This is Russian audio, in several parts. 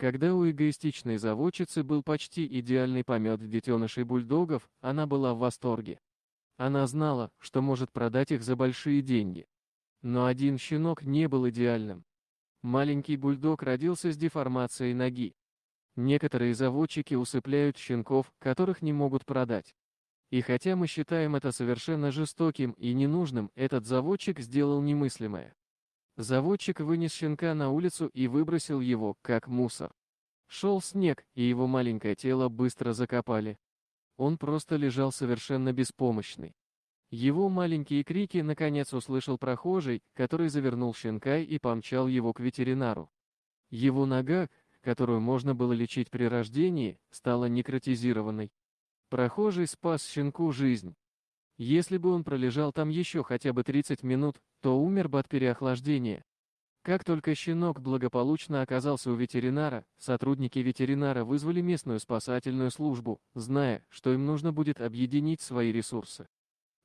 Когда у эгоистичной заводчицы был почти идеальный помет детенышей бульдогов, она была в восторге. Она знала, что может продать их за большие деньги. Но один щенок не был идеальным. Маленький бульдог родился с деформацией ноги. Некоторые заводчики усыпляют щенков, которых не могут продать. И хотя мы считаем это совершенно жестоким и ненужным, этот заводчик сделал немыслимое. Заводчик вынес щенка на улицу и выбросил его, как мусор. Шел снег, и его маленькое тело быстро закопали. Он просто лежал совершенно беспомощный. Его маленькие крики наконец услышал прохожий, который завернул щенка и помчал его к ветеринару. Его нога, которую можно было лечить при рождении, стала некротизированной. Прохожий спас щенку жизнь. Если бы он пролежал там еще хотя бы 30 минут, то умер бы от переохлаждения. Как только щенок благополучно оказался у ветеринара, сотрудники ветеринара вызвали местную спасательную службу, зная, что им нужно будет объединить свои ресурсы.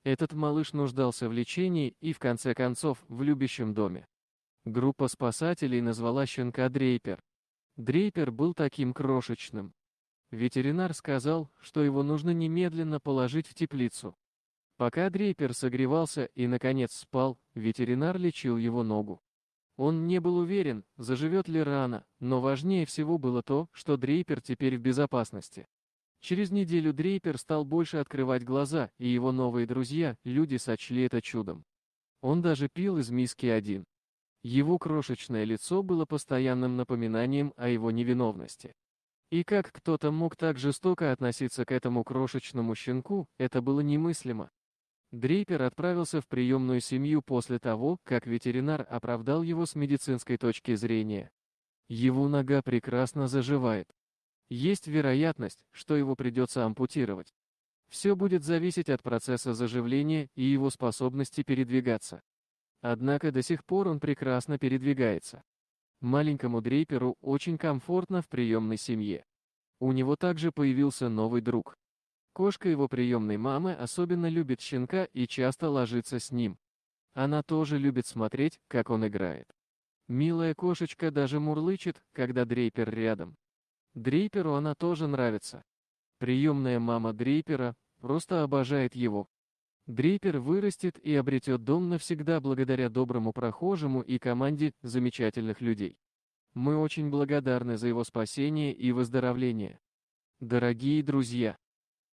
Этот малыш нуждался в лечении и, в конце концов, в любящем доме. Группа спасателей назвала щенка Дрейпер. Дрейпер был таким крошечным. Ветеринар сказал, что его нужно немедленно положить в теплицу. Пока Дрейпер согревался и, наконец, спал, ветеринар лечил его ногу. Он не был уверен, заживет ли рана, но важнее всего было то, что Дрейпер теперь в безопасности. Через неделю Дрейпер стал больше открывать глаза, и его новые друзья, люди, сочли это чудом. Он даже пил из миски один. Его крошечное лицо было постоянным напоминанием о его невиновности. И как кто-то мог так жестоко относиться к этому крошечному щенку, это было немыслимо. Дрейпер отправился в приемную семью после того, как ветеринар оправдал его с медицинской точки зрения. Его нога прекрасно заживает. Есть вероятность, что его придется ампутировать. Все будет зависеть от процесса заживления и его способности передвигаться. Однако до сих пор он прекрасно передвигается. Маленькому дрейперу очень комфортно в приемной семье. У него также появился новый друг. Кошка его приемной мамы особенно любит щенка и часто ложится с ним. Она тоже любит смотреть, как он играет. Милая кошечка даже мурлычет, когда Дрейпер рядом. Дрейперу она тоже нравится. Приемная мама Дрейпера просто обожает его. Дрейпер вырастет и обретет дом навсегда благодаря доброму прохожему и команде замечательных людей. Мы очень благодарны за его спасение и выздоровление. Дорогие друзья!